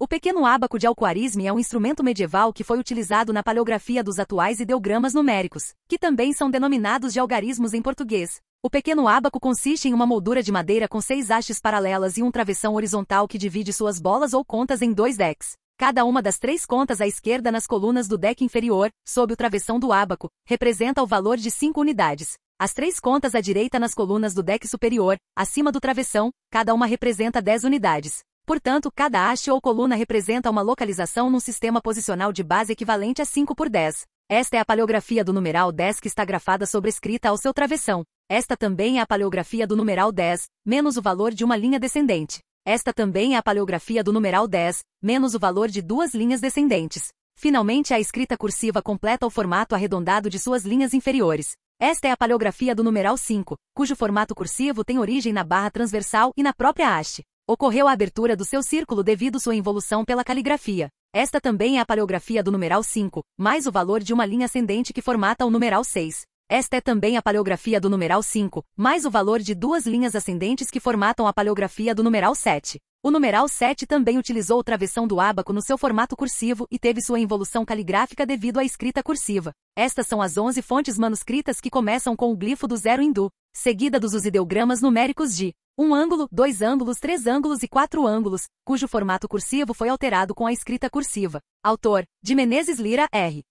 O pequeno ábaco de Alquarizme é um instrumento medieval que foi utilizado na paleografia dos atuais ideogramas numéricos, que também são denominados de algarismos em português. O pequeno ábaco consiste em uma moldura de madeira com seis hastes paralelas e um travessão horizontal que divide suas bolas ou contas em dois decks. Cada uma das três contas à esquerda nas colunas do deck inferior, sob o travessão do ábaco, representa o valor de cinco unidades. As três contas à direita nas colunas do deck superior, acima do travessão, cada uma representa dez unidades. Portanto, cada haste ou coluna representa uma localização num sistema posicional de base equivalente a 5 por 10. Esta é a paleografia do numeral 10 que está grafada sobrescrita ao seu travessão. Esta também é a paleografia do numeral 10, menos o valor de uma linha descendente. Esta também é a paleografia do numeral 10, menos o valor de duas linhas descendentes. Finalmente, a escrita cursiva completa o formato arredondado de suas linhas inferiores. Esta é a paleografia do numeral 5, cujo formato cursivo tem origem na barra transversal e na própria haste ocorreu a abertura do seu círculo devido sua involução pela caligrafia. Esta também é a paleografia do numeral 5, mais o valor de uma linha ascendente que formata o numeral 6. Esta é também a paleografia do numeral 5, mais o valor de duas linhas ascendentes que formatam a paleografia do numeral 7. O numeral 7 também utilizou o travessão do ábaco no seu formato cursivo e teve sua involução caligráfica devido à escrita cursiva. Estas são as 11 fontes manuscritas que começam com o glifo do zero hindu seguida dos ideogramas numéricos de um ângulo, dois ângulos, três ângulos e quatro ângulos, cujo formato cursivo foi alterado com a escrita cursiva. Autor: de Menezes Lira R.